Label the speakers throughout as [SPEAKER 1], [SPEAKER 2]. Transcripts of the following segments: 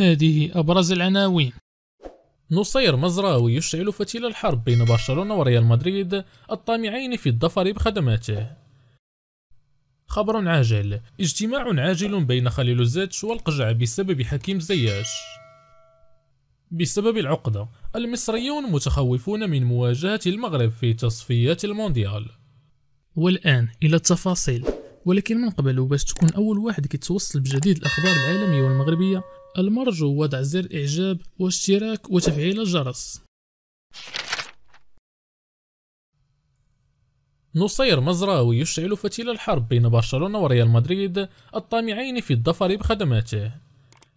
[SPEAKER 1] هذه أبرز العناوين نصير مزراوي يشعل فتيل الحرب بين برشلونة وريال مدريد الطامعين في الظفر بخدماته خبر عاجل اجتماع عاجل بين خليل الزاتش والقجع بسبب حكيم زياش بسبب العقدة المصريون متخوفون من مواجهة المغرب في تصفيات المونديال والآن إلى التفاصيل ولكن من قبل وباش تكون أول واحد كيتوصل بجديد الأخبار العالمية والمغربية المرجو وضع زر إعجاب واشتراك وتفعيل الجرس نصير مزراوي يشعل فتيل الحرب بين برشلونة وريال مدريد الطامعين في الظفر بخدماته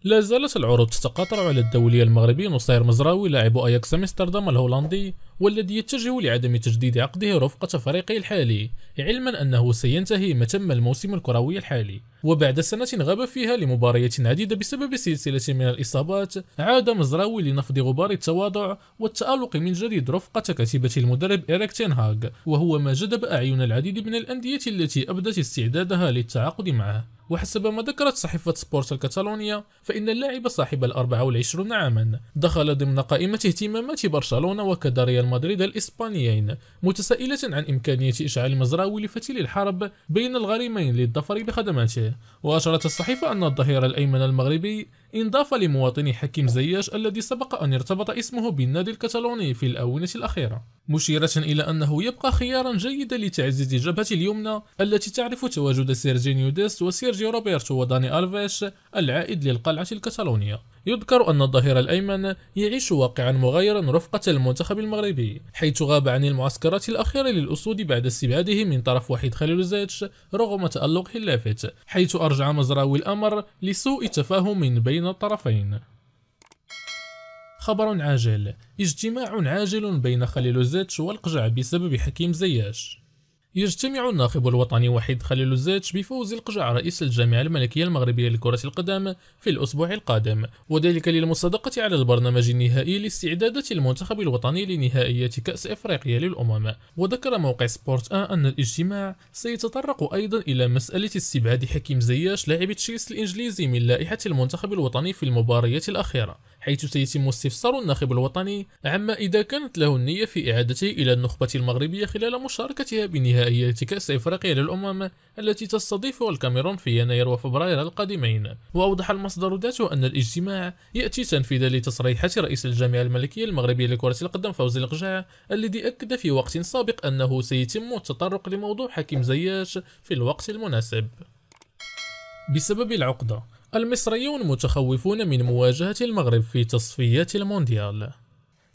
[SPEAKER 1] لا زالت العروض تتقاطر على الدولي المغربي نصير مزراوي لاعب اياكس امستردام الهولندي والذي يتجه لعدم تجديد عقده رفقة فريقه الحالي علما أنه سينتهي متم الموسم الكروي الحالي وبعد سنة غاب فيها لمباريات عديدة بسبب سلسلة من الإصابات عاد مزراوي لنفض غبار التواضع والتألق من جديد رفقة كتيبة المدرب إيريك تينهاغ وهو ما جذب أعين العديد من الأندية التي أبدت استعدادها للتعاقد معه وحسب ما ذكرت صحيفة سبورت الكتالونية فإن اللاعب صاحب الأربعة والعشرون عاما دخل ضمن قائمة اهتمامات برشلونة وكذا ريال مدريد الإسبانيين متسائلة عن إمكانية إشعال مزراوي لفتيل الحرب بين الغريمين للظفر بخدماته وأشارت الصحيفة أن الظهير الأيمن المغربي انضاف لمواطن حكيم زياش الذي سبق أن ارتبط اسمه بالنادي الكتالوني في الآونة الأخيرة مشيرة إلى أنه يبقى خيارا جيدا لتعزيز الجبهه اليمنى التي تعرف تواجد سيرجينيو ديست وسيرجيو روبرتو وداني ألفيش العائد للقلعة الكتالونية يذكر أن الظهير الأيمن يعيش واقعا مغايرا رفقة المنتخب المغربي حيث غاب عن المعسكرات الأخيرة للأسود بعد استبعاده من طرف وحيد خليل زيتش رغم تألقه اللافت حيث أرجع مزراوي الأمر لسوء تفاهم بين بين الطرفين خبر عاجل اجتماع عاجل بين خليل زيتش والقجع بسبب حكيم زياش يجتمع الناخب الوطني وحيد خليل الزيتش بفوز القجع رئيس الجامعة الملكية المغربية لكرة القدم في الأسبوع القادم وذلك للمصادقة على البرنامج النهائي لاستعدادات المنتخب الوطني لنهائيات كأس إفريقيا للأمم وذكر موقع سبورت أن, أن الاجتماع سيتطرق أيضا إلى مسألة استبعاد حكيم زياش لاعب تشيس الإنجليزي من لائحة المنتخب الوطني في المباريات الأخيرة حيث سيتم استفسار الناخب الوطني عما إذا كانت له النية في إعادته إلى النخبة المغربية خلال مشاركتها بنهاية نهائية كأس أفريقيا للأمم التي تستضيفها الكاميرون في يناير وفبراير القادمين وأوضح المصدر ذاته أن الاجتماع يأتي تنفيذا لتصريحات رئيس الجامعة الملكية المغربية لكرة القدم فوزي القجاع الذي أكد في وقت سابق أنه سيتم التطرق لموضوع حكيم زياش في الوقت المناسب بسبب العقدة المصريون متخوفون من مواجهة المغرب في تصفيات المونديال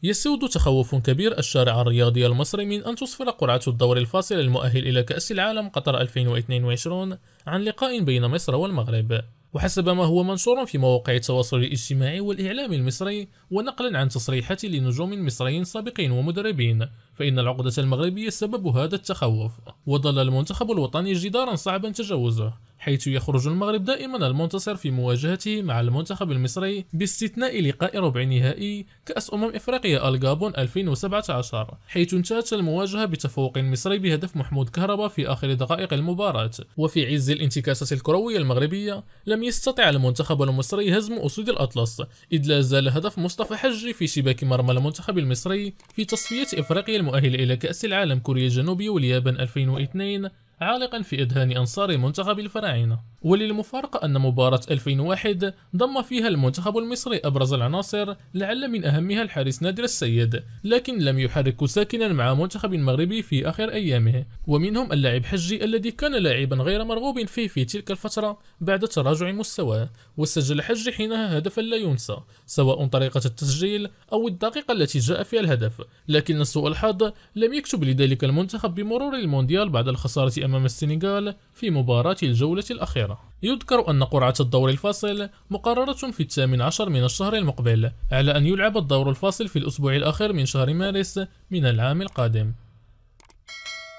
[SPEAKER 1] يسود تخوف كبير الشارع الرياضي المصري من أن تصفر قرعة الدور الفاصل المؤهل إلى كأس العالم قطر 2022 عن لقاء بين مصر والمغرب وحسب ما هو منشور في مواقع التواصل الاجتماعي والإعلام المصري ونقلا عن تصريحات لنجوم مصريين سابقين ومدربين فإن العقدة المغربية سبب هذا التخوف وظل المنتخب الوطني جدارا صعبا تجاوزه حيث يخرج المغرب دائما المنتصر في مواجهته مع المنتخب المصري باستثناء لقاء ربع نهائي كأس أمم إفريقيا الغابون 2017 حيث انتهت المواجهة بتفوق مصري بهدف محمود كهربا في آخر دقائق المباراة وفي عز الانتكاسة الكروية المغربية لم يستطع المنتخب المصري هزم أسود الأطلس إذ لا زال هدف مصطفى حجي في شباك مرمى المنتخب المصري في تصفية إفريقيا المؤهلة إلى كأس العالم كوريا الجنوبية واليابان 2002 عالقا في إدهان أنصار منتخب الفراعنة وللمفارقة أن مباراة 2001 ضم فيها المنتخب المصري أبرز العناصر لعل من أهمها الحارس نادر السيد لكن لم يحرك ساكنا مع منتخب مغربي في آخر أيامه ومنهم اللاعب حجي الذي كان لاعبا غير مرغوب فيه في تلك الفترة بعد تراجع مستواه وسجل حجي حينها هدفا لا ينسى سواء طريقة التسجيل أو الدقيقة التي جاء فيها الهدف لكن سوء الحظ لم يكتب لذلك المنتخب بمرور المونديال بعد الخسارة أمام السنغال في مباراة الجولة الأخيرة يذكر أن قرعة الدور الفاصل مقررة في الثامن عشر من الشهر المقبل على أن يلعب الدور الفاصل في الأسبوع الأخير من شهر مارس من العام القادم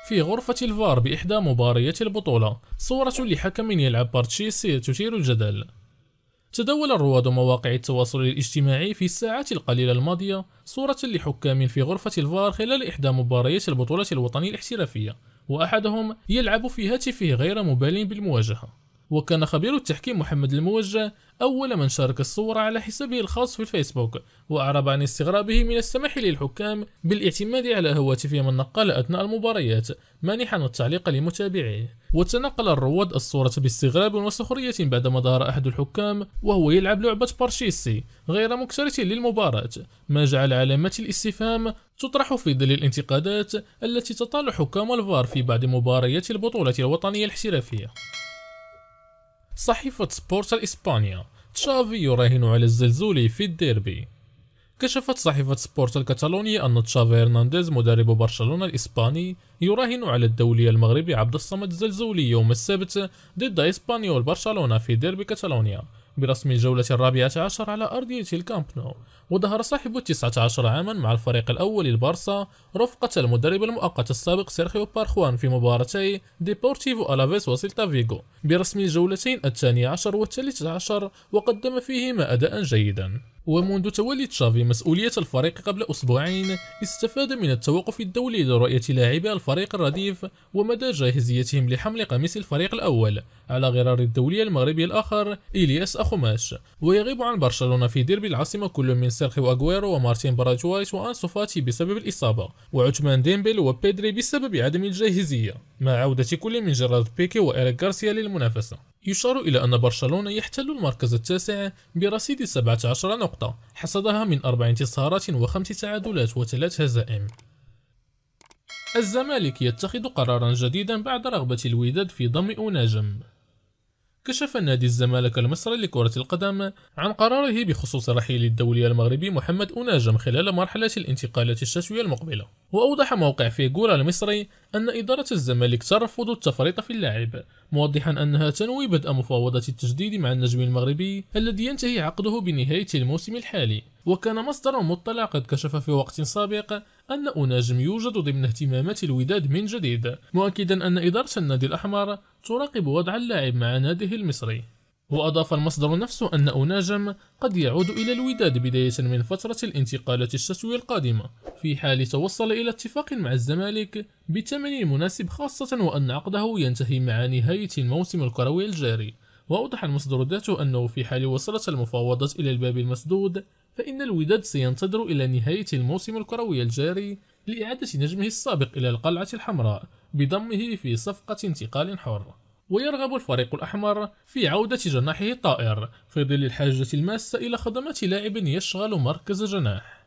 [SPEAKER 1] في غرفة الفار بإحدى مباريات البطولة صورة لحكم يلعب بارتشيس تثير الجدل تداول الرواد مواقع التواصل الاجتماعي في الساعات القليلة الماضية صورة لحكام في غرفة الفار خلال إحدى مباريات البطولة الوطنية الاحترافية وأحدهم يلعب في هاتفه غير مبال بالمواجهة وكان خبير التحكيم محمد الموجه أول من شارك الصورة على حسابه الخاص في الفيسبوك وأعرب عن استغرابه من السماح للحكام بالاعتماد على هواتفهم النقالة أثناء المباريات مانحا التعليق لمتابعيه وتنقل الرواد الصورة باستغراب وسخرية بعدما ظهر أحد الحكام وهو يلعب لعبة بارشيسي غير مكترة للمباراة ما جعل علامات الاستفهام تطرح في ظل الانتقادات التي تطال حكام الفار في بعض مباريات البطولة الوطنية الاحترافية صحيفة سبورت الإسبانية تشافي يراهن على الزلزول في الديربي كشفت صحيفة سبورت الكتالونية أن تشافي هرنانديز مدرب برشلونة الإسباني يراهن على الدولي المغربي عبد الصمد الزلزولي يوم السبت ضد إسبانيول برشلونة في ديربي كتالونيا برسم الجولة الرابعة عشر على أرضية الكامب نو وظهر صاحب 19 عاما مع الفريق الأول البارسا رفقة المدرب المؤقت السابق سيرخيو بارخوان في مباراتي ديبورتيفو ألافيس وسيلتا فيغو برسم الجولتين الثانية عشر والثالثة عشر وقدم فيهما أداء جيدا ومنذ تولي تشافي مسؤولية الفريق قبل أسبوعين استفاد من التوقف الدولي لرؤية لاعبي الفريق الرديف ومدى جاهزيتهم لحمل قميص الفريق الأول على غرار الدولي المغربي الآخر إلياس أخوماش ويغيب عن برشلونة في ديربي العاصمة كل من سيرخيو أغويرو ومارتين براجوايت وأنصفاتي بسبب الإصابة وعثمان ديمبل وبيدري بسبب عدم الجاهزية مع عودة كل من جيرارد بيكي وإيريك غارسيا للمنافسة يشار إلى أن برشلونة يحتل المركز التاسع برصيد 17 نقطة حصدها من أربع انتصارات وخمس تعادلات وثلاث هزائم الزمالك يتخذ قرارا جديدا بعد رغبة الوداد في ضم أوناجم كشف نادي الزمالك المصري لكرة القدم عن قراره بخصوص رحيل الدولي المغربي محمد أناجم خلال مرحلة الانتقالات الشتوية المقبلة وأوضح موقع فيغورا المصري أن إدارة الزمالك ترفض التفريط في اللاعب موضحا أنها تنوي بدء مفاوضة التجديد مع النجم المغربي الذي ينتهي عقده بنهاية الموسم الحالي وكان مصدر مطلع قد كشف في وقت سابق أن أناجم يوجد ضمن اهتمامات الوداد من جديد مؤكدا أن إدارة النادي الأحمر تراقب وضع اللاعب مع ناده المصري وأضاف المصدر نفسه أن أناجم قد يعود إلى الوداد بداية من فترة الانتقالات الشتوية القادمة في حال توصل إلى اتفاق مع الزمالك بثمن مناسب خاصة وأن عقده ينتهي مع نهاية الموسم الكروي الجاري وأوضح المصدر ذاته أنه في حال وصلت المفاوضات إلى الباب المسدود فإن الوداد سينتظر إلى نهاية الموسم الكروي الجاري لإعادة نجمه السابق إلى القلعة الحمراء بضمه في صفقة انتقال حر ويرغب الفريق الأحمر في عودة جناحه الطائر في ظل الحاجة الماسة إلى خدمات لاعب يشغل مركز جناح